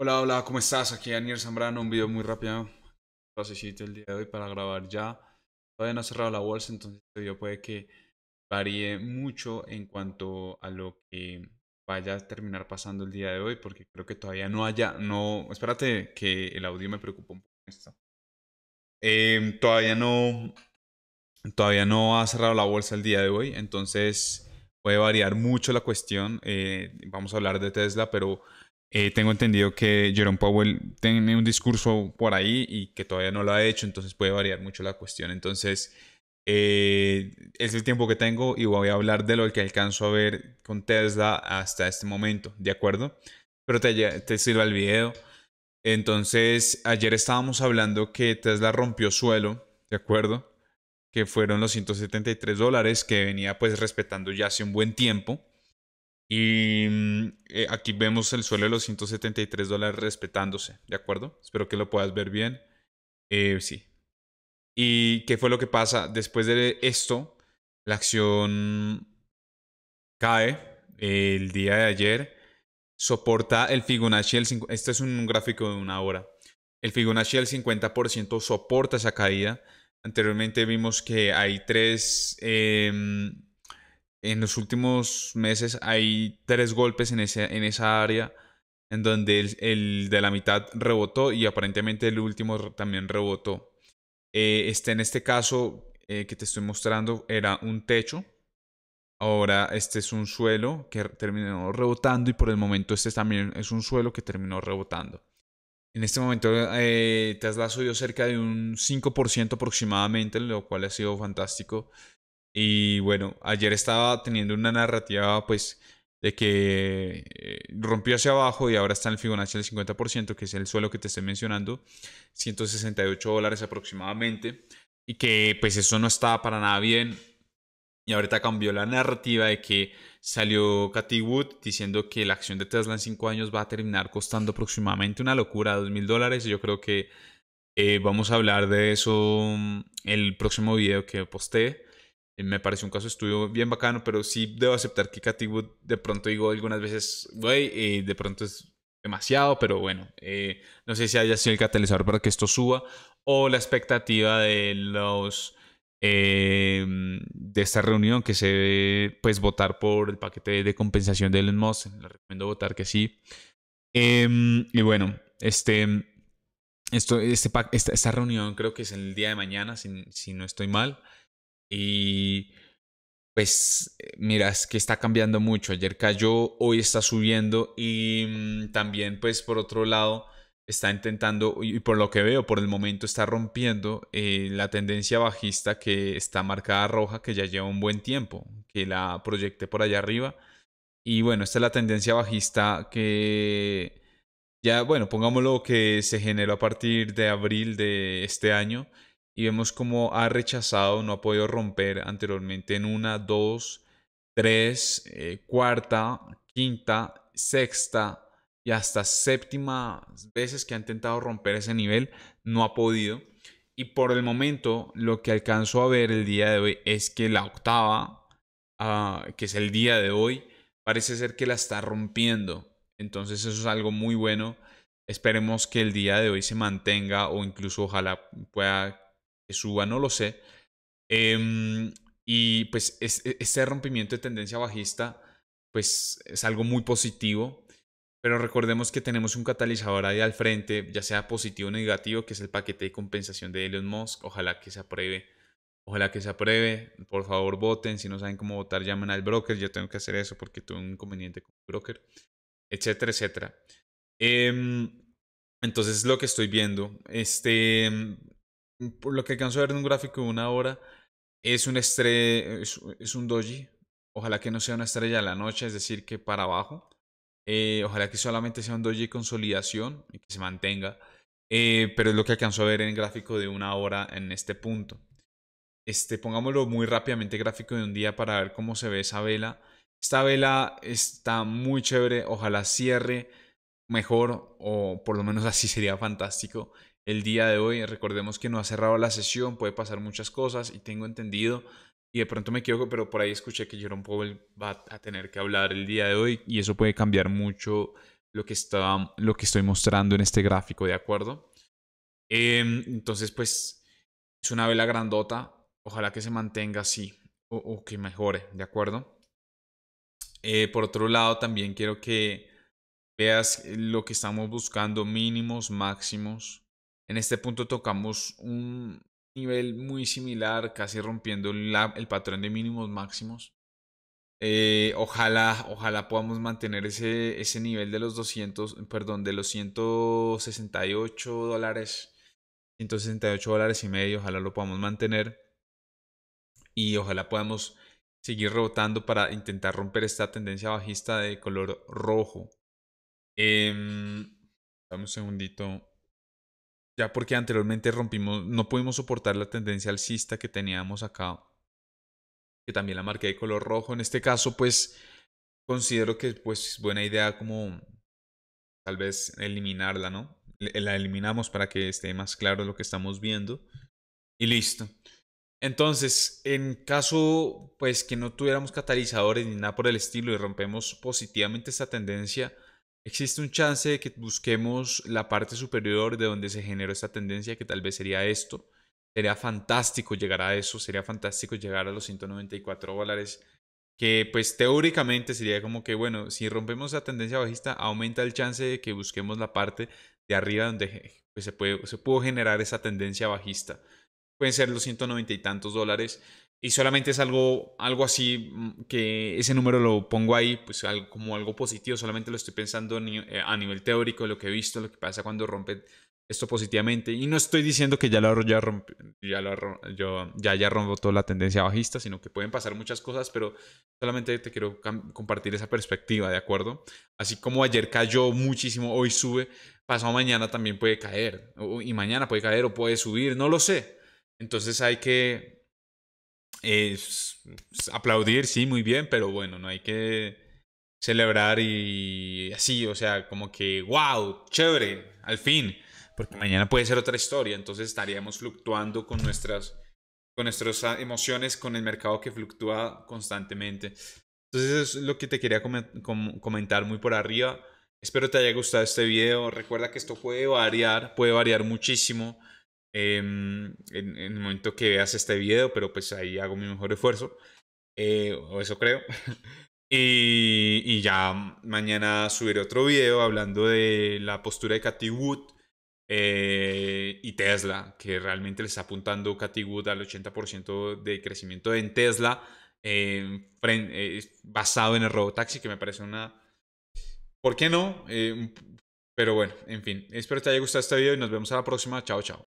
Hola, hola, ¿cómo estás? Aquí Daniel Zambrano, un video muy rápido, pasecito el día de hoy para grabar ya. Todavía no ha cerrado la bolsa, entonces este video puede que varíe mucho en cuanto a lo que vaya a terminar pasando el día de hoy, porque creo que todavía no haya, no, espérate que el audio me preocupa un poco esto. Em, todavía no, todavía no ha cerrado la bolsa el día de hoy, entonces puede variar mucho la cuestión. Eh, vamos a hablar de Tesla, pero eh, tengo entendido que Jerome Powell tiene un discurso por ahí y que todavía no lo ha hecho, entonces puede variar mucho la cuestión. Entonces, eh, es el tiempo que tengo y voy a hablar de lo que alcanzo a ver con Tesla hasta este momento, ¿de acuerdo? Pero te, te sirva el video. Entonces, ayer estábamos hablando que Tesla rompió suelo, ¿de acuerdo? Que fueron los 173 dólares que venía pues respetando ya hace un buen tiempo. Y mm, eh, aquí vemos el suelo de los 173 dólares respetándose, ¿de acuerdo? Espero que lo puedas ver bien. Eh, sí. ¿Y qué fue lo que pasa? Después de esto, la acción cae eh, el día de ayer, soporta el Fibonacci, el este es un gráfico de una hora, el Fibonacci del 50% soporta esa caída. Anteriormente vimos que hay tres... Eh, en los últimos meses hay tres golpes en, ese, en esa área en donde el, de la mitad rebotó y aparentemente el último también rebotó. Eh, este, en este caso eh, que te estoy mostrando era un techo. Ahora este es un suelo que terminó rebotando y por el momento este también es un suelo que terminó rebotando. En este momento eh, Tesla subió cerca de un 5% aproximadamente, lo cual ha sido fantástico. Y bueno, ayer estaba teniendo una narrativa pues de que eh, rompió hacia abajo y ahora está en el Fibonacci del 50%, que es el suelo que te estoy mencionando, 168 dólares aproximadamente, y que pues eso no estaba para nada bien. Y ahorita cambió la narrativa de que salió Cathy Wood diciendo que la acción de Tesla en 5 años va a terminar costando aproximadamente una locura, 2 mil dólares. Yo creo que eh, vamos a hablar de eso mm, el próximo video que postee me parece un caso estudio bien bacano, pero sí debo aceptar que Cathy de pronto digo algunas veces, güey, de pronto es demasiado, pero bueno, eh, no sé si haya sido el catalizador para que esto suba o la expectativa de los em, de esta reunión que se debe pues votar por el paquete de compensación de Elon Musk. Le recomiendo votar que sí. Em, y bueno, este, esto, este, esta, esta reunión creo que es el día de mañana, si, si no estoy mal. Y pues eh, miras que está cambiando mucho. Ayer cayó, hoy está subiendo y mm, también pues por otro lado está intentando y por lo que veo por el momento está rompiendo eh, la tendencia bajista que está marcada roja que ya lleva un buen tiempo que la proyecté por allá arriba y bueno esta es la tendencia bajista que ya bueno pongámoslo que se generó a partir de abril de este año y vemos cómo ha rechazado, no ha podido romper anteriormente en una, dos, tres, eh, cuarta, quinta, sexta y hasta séptima veces que ha intentado romper ese nivel, no ha podido. Y por el momento lo que alcanzó a ver el día de hoy es que la octava, ah, que es el día de hoy, parece ser que la está rompiendo. Entonces eso es algo muy bueno. Esperemos que el día de hoy se mantenga o incluso ojalá pueda suba, no lo sé. Em, y pues este rompimiento de tendencia bajista pues es algo muy positivo, pero recordemos que tenemos un catalizador ahí al frente, ya sea positivo o negativo, que es el paquete de compensación de Elon Musk. Ojalá que se apruebe. Ojalá que se apruebe. Por favor, voten. Si no saben cómo votar, llamen al broker. Yo tengo que hacer eso porque tuve un inconveniente con el broker. Etcétera, etcétera. Em, entonces, lo que estoy viendo, este, lo que alcanzo a ver en un gráfico de una hora, es un, es, un doji. Ojalá que no sea una estrella de la noche, es decir, que para abajo. Eh, ojalá que solamente sea un doji consolidación y que se mantenga. Eh, pero es lo que alcanzó a ver en el gráfico de una hora en este punto. Este, pongámoslo muy rápidamente gráfico de un día para ver cómo se ve esa vela. Esta vela está muy chévere, ojalá cierre mejor, o por lo menos así sería fantástico, el día de hoy. Recordemos que no ha cerrado la sesión, puede pasar muchas cosas y tengo entendido, y de pronto me equivoco, pero por ahí escuché que Jerome Powell va a tener que hablar el día de hoy y eso puede cambiar mucho lo que, está, lo que estoy mostrando en este gráfico, ¿de acuerdo? Em, entonces, pues es una vela grandota, ojalá que se mantenga así o, que mejore, ¿de acuerdo? Eh, por otro lado, también quiero que veas eh, lo que estamos buscando, mínimos, máximos. En este punto tocamos un nivel muy similar, casi rompiendo el patrón de mínimos, máximos. Eh, ojalá, ojalá podamos mantener ese, ese nivel de los 200, perdón, de los 168 dólares, 168 dólares y medio, ojalá lo podamos mantener y ojalá podamos seguir rebotando para intentar romper esta tendencia bajista de color rojo. Em, dame un segundito. Ya porque anteriormente rompimos, no pudimos soportar la tendencia alcista que teníamos acá, que también la marqué de color rojo. En este caso, pues considero que pues es buena idea como tal vez eliminarla, ¿no? La eliminamos para que esté más claro lo que estamos viendo. Y listo. Entonces, en caso pues que no tuviéramos catalizadores ni nada por el estilo y rompemos positivamente esta tendencia, Existe un chance de que busquemos la parte superior de donde se generó esta tendencia, que tal vez sería esto. Sería fantástico llegar a eso, sería fantástico llegar a los 194 dólares, que pues teóricamente sería como que, bueno, si rompemos la tendencia bajista, aumenta el chance de que busquemos la parte de arriba donde pues, se, puede, se pudo generar esa tendencia bajista. Pueden ser los 190 y tantos dólares, y solamente es algo, algo así mm, que ese número lo pongo ahí pues como algo positivo, solamente lo estoy pensando eh, a nivel teórico, lo que he visto, lo que pasa cuando rompe esto positivamente. Y no estoy diciendo que ya lo, ya rompe, ya, ya, ya la tendencia bajista, sino que pueden pasar muchas cosas, pero solamente te quiero compartir esa perspectiva, ¿de acuerdo? Así como ayer cayó muchísimo, hoy sube, pasado mañana también puede caer, y mañana puede caer o puede subir, no lo sé. Entonces hay que es, aplaudir, sí, muy bien, pero bueno, no hay que celebrar y así, o sea, como que, wow, chévere, al fin, porque mañana puede ser otra historia, entonces estaríamos fluctuando con nuestras, con nuestras emociones, con el mercado que fluctúa constantemente. Entonces es lo que te quería comentar muy por arriba. Espero te haya gustado este video. Recuerda que esto puede variar, puede variar muchísimo. Em, en, el momento que veas este video, pero pues ahí hago mi mejor esfuerzo, eh, o eso creo. y, ya mañana subiré otro video hablando de la postura de Cathy Wood eh, y Tesla, que realmente les está apuntando Cathy Wood al 80% de crecimiento en Tesla. Eh, basado en el robotaxi que me parece una ¿Por qué no? pero bueno, en fin, espero que te haya gustado este video y nos vemos a la próxima. Chao, chao.